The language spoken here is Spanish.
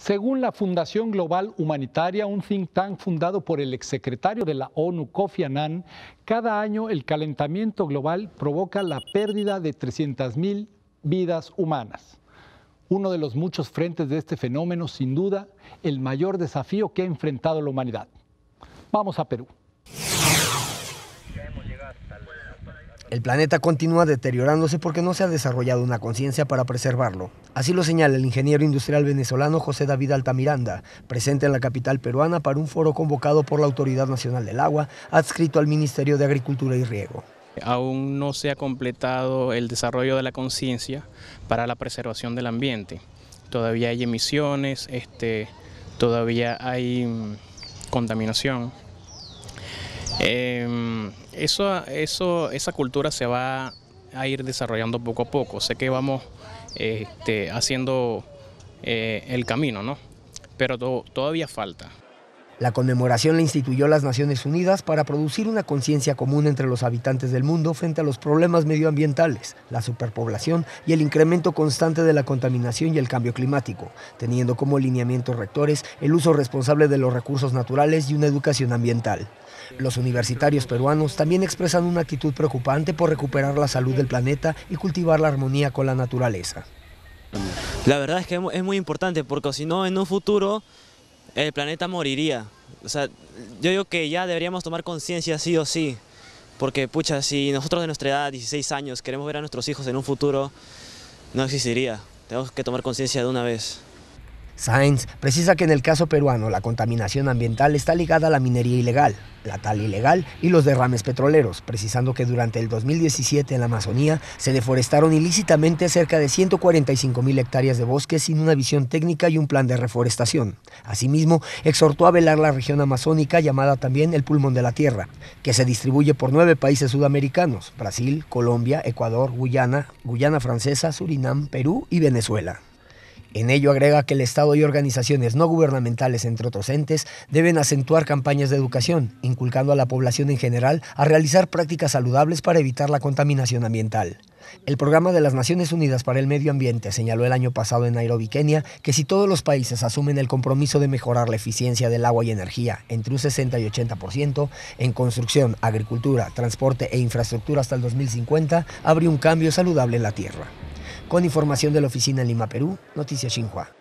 Según la Fundación Global Humanitaria, un think tank fundado por el exsecretario de la ONU, Kofi Annan, cada año el calentamiento global provoca la pérdida de 300.000 vidas humanas. Uno de los muchos frentes de este fenómeno, sin duda, el mayor desafío que ha enfrentado la humanidad. Vamos a Perú. El planeta continúa deteriorándose porque no se ha desarrollado una conciencia para preservarlo. Así lo señala el ingeniero industrial venezolano José David Altamiranda, presente en la capital peruana para un foro convocado por la Autoridad Nacional del Agua, adscrito al Ministerio de Agricultura y Riego. Aún no se ha completado el desarrollo de la conciencia para la preservación del ambiente. Todavía hay emisiones, este, todavía hay mm, contaminación. Em, eso, eso, esa cultura se va a ir desarrollando poco a poco. Sé que vamos este, haciendo eh, el camino, ¿no? Pero todavía falta. La conmemoración la instituyó las Naciones Unidas para producir una conciencia común entre los habitantes del mundo frente a los problemas medioambientales, la superpoblación y el incremento constante de la contaminación y el cambio climático, teniendo como lineamientos rectores el uso responsable de los recursos naturales y una educación ambiental. Los universitarios peruanos también expresan una actitud preocupante por recuperar la salud del planeta y cultivar la armonía con la naturaleza. La verdad es que es muy importante porque si no en un futuro el planeta moriría. O sea, yo digo que ya deberíamos tomar conciencia sí o sí, porque pucha, si nosotros de nuestra edad, 16 años, queremos ver a nuestros hijos en un futuro, no existiría. Tenemos que tomar conciencia de una vez. Sainz precisa que en el caso peruano la contaminación ambiental está ligada a la minería ilegal, la tal ilegal y los derrames petroleros, precisando que durante el 2017 en la Amazonía se deforestaron ilícitamente cerca de 145 mil hectáreas de bosque sin una visión técnica y un plan de reforestación. Asimismo, exhortó a velar la región amazónica, llamada también el pulmón de la tierra, que se distribuye por nueve países sudamericanos, Brasil, Colombia, Ecuador, Guyana, Guyana Francesa, Surinam, Perú y Venezuela. En ello agrega que el Estado y organizaciones no gubernamentales, entre otros entes, deben acentuar campañas de educación, inculcando a la población en general a realizar prácticas saludables para evitar la contaminación ambiental. El programa de las Naciones Unidas para el Medio Ambiente señaló el año pasado en Nairobi, Kenia, que si todos los países asumen el compromiso de mejorar la eficiencia del agua y energía entre un 60 y 80%, en construcción, agricultura, transporte e infraestructura hasta el 2050, habría un cambio saludable en la Tierra con información de la oficina en Lima, Perú, Noticias Xinhua.